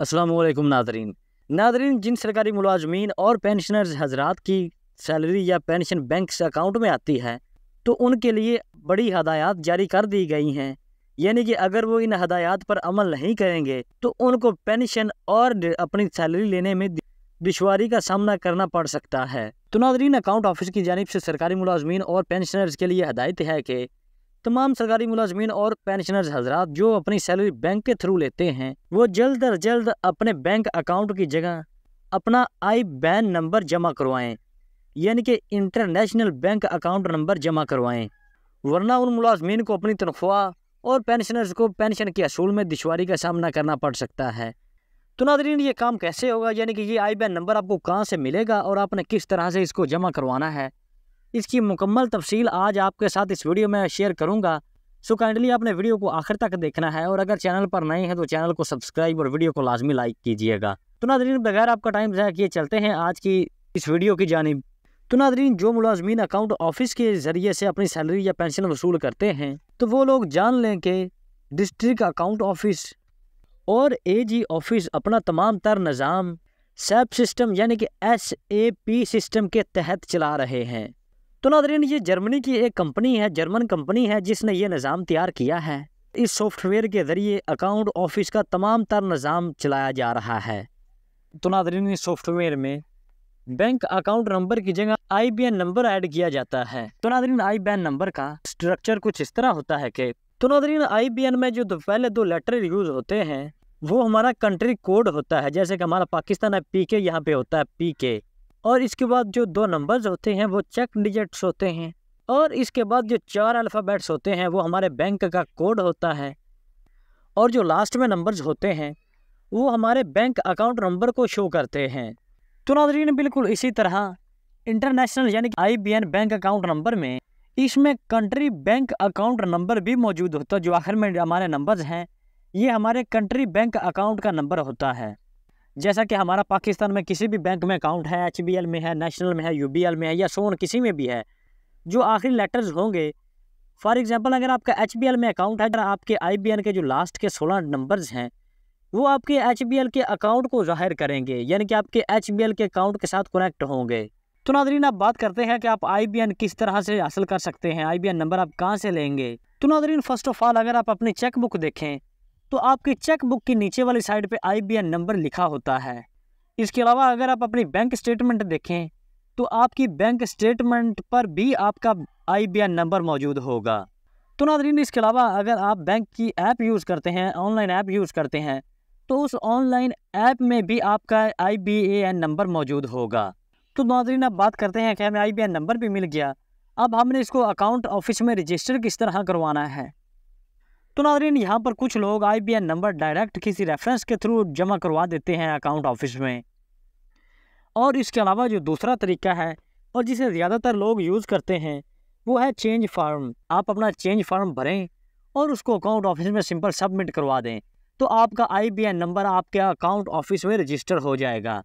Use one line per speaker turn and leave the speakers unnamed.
Aslam Nadreen Nadreen जिन सरकारी मुलाजमीन और pensioners हजरात की सैलरी या पेंशन बैंक से अकाउंट में आती है तो उनके लिए बड़ी हदायत जारी कर दी गई हैं यानी कि अगर वो इन हदायत पर अमल नहीं करेंगे तो उनको पेंशन और अपनी सैलरी लेने में दुशारी का सामना करना पड़ सकता है तो नादरीन अकाउंट ऑफिस की जानब से सरकारी मुलाजमीन और पेंशनर्स के लिए हदायत है कि तमाम सरकारी मुलाजमीन और पेंशनर्स हजरात जो अपनी सैलरी बैंक के थ्रू लेते हैं वो जल्द अज जल्द अपने बैंक अकाउंट की जगह अपना आई बैन नंबर जमा करवाएं यानी कि इंटरनेशनल बैंक अकाउंट नंबर जमा करवाएं वरना उन मुलाजमीन को अपनी तनख्वाह और पेंशनर्स को पेंशन के असूल में दुशारी का सामना करना पड़ सकता है तो नादरीन ये काम कैसे होगा यानी कि ये आई बैन नंबर आपको कहाँ से मिलेगा और आपने किस तरह से इसको जमा करवाना है इसकी मुकम्मल तफसील आज आपके साथ इस वीडियो में शेयर करूँगा सो काइंडली आपने वीडियो को आखिर तक देखना है और अगर चैनल पर नए हैं तो चैनल को सब्सक्राइब और वीडियो को लाजमी लाइक कीजिएगा तो नादरीन बगैर आपका टाइम जया किए चलते हैं आज की इस वीडियो की जानब तो नादरीन जो मुलाजमीन अकाउंट ऑफिस के ज़रिए से अपनी सैलरी या पेंशन वसूल करते हैं तो वो लोग जान लें कि डिस्ट्रिक्ट अकाउंट ऑफिस और जी ऑफिस अपना तमाम तर निज़ाम सेप सिस्टम यानी कि एस ए पी सिस्टम के तहत चला रहे हैं तो नादरीन ये जर्मनी की एक कंपनी है जर्मन कंपनी है जिसने ये निज़ाम तैयार किया है इस सॉफ्टवेयर के ज़रिए अकाउंट ऑफिस का तमाम तर निज़ाम चलाया जा रहा है तो नादरीन इस सॉफ्टवेयर में बैंक अकाउंट नंबर की जगह I B N number add किया जाता है तो नादरीन आई बी एन नंबर का स्ट्रक्चर कुछ इस तरह होता है कि तो नादरीन आई बी एन में जो दो पहले दो लेटर यूज़ होते हैं वो हमारा कंट्री कोड होता है जैसे कि हमारा पाकिस्तान है पी के यहाँ पे होता है पी के और इसके बाद जो दो नंबर्स होते हैं वो चेक डिजिट्स होते हैं और इसके बाद जो चार अल्फ़ाबेट्स होते हैं वो हमारे बैंक का कोड होता है और जो लास्ट में नंबर्स होते हैं वो हमारे बैंक अकाउंट नंबर को शो करते हैं तो नाजरीन बिल्कुल इसी तरह इंटरनेशनल यानी कि आई बैंक अकाउंट नंबर में इसमें कंट्री बैंक अकाउंट नंबर भी मौजूद होता है जो आखिर में हमारे नंबर्स हैं ये हमारे कंट्री बैंक अकाउंट का नंबर होता है जैसा कि हमारा पाकिस्तान में किसी भी बैंक में अकाउंट है एच में है नेशनल में है यू में है या सोन किसी में भी है जो आखिरी लेटर्स होंगे फॉर एग्ज़ाम्पल अगर आपका एच में अकाउंट है तो आपके आई के जो लास्ट के सोलह नंबर्स हैं वो आपके एच के अकाउंट को जाहिर करेंगे यानी कि आपके एच के अकाउंट के साथ कनेक्ट होंगे तो नादरीन आप बात करते हैं कि आप आई किस तरह से हासिल कर सकते हैं आई नंबर आप कहाँ से लेंगे तो नादरीन फ़र्स्ट ऑफ़ ऑल अगर आप अपनी चेक बुक देखें तो आपकी चेकबुक के नीचे वाली साइड पे एन नंबर लिखा होता है इसके अलावा अगर आप अपनी बैंक स्टेटमेंट देखें तो आपकी बैंक स्टेटमेंट पर भी आपका आई नंबर मौजूद होगा तो नादरीन इसके अलावा अगर आप बैंक की ऐप यूज़ करते हैं ऑनलाइन ऐप यूज़ करते हैं तो उस ऑनलाइन ऐप में भी आपका आई नंबर मौजूद होगा तो नादरीन आप बात करते हैं कि हमें आई नंबर भी मिल गया अब हमने इसको अकाउंट ऑफिस में रजिस्टर किस तरह करवाना है तो नाजरीन यहाँ पर कुछ लोग आई नंबर डायरेक्ट किसी रेफरेंस के थ्रू जमा करवा देते हैं अकाउंट ऑफिस में और इसके अलावा जो दूसरा तरीका है और जिसे ज़्यादातर लोग यूज़ करते हैं वो है चेंज फार्म आप अपना चेंज फार्म भरें और उसको अकाउंट ऑफिस में सिंपल सबमिट करवा दें तो आपका आई नंबर आपके अकाउंट ऑफिस में रजिस्टर हो जाएगा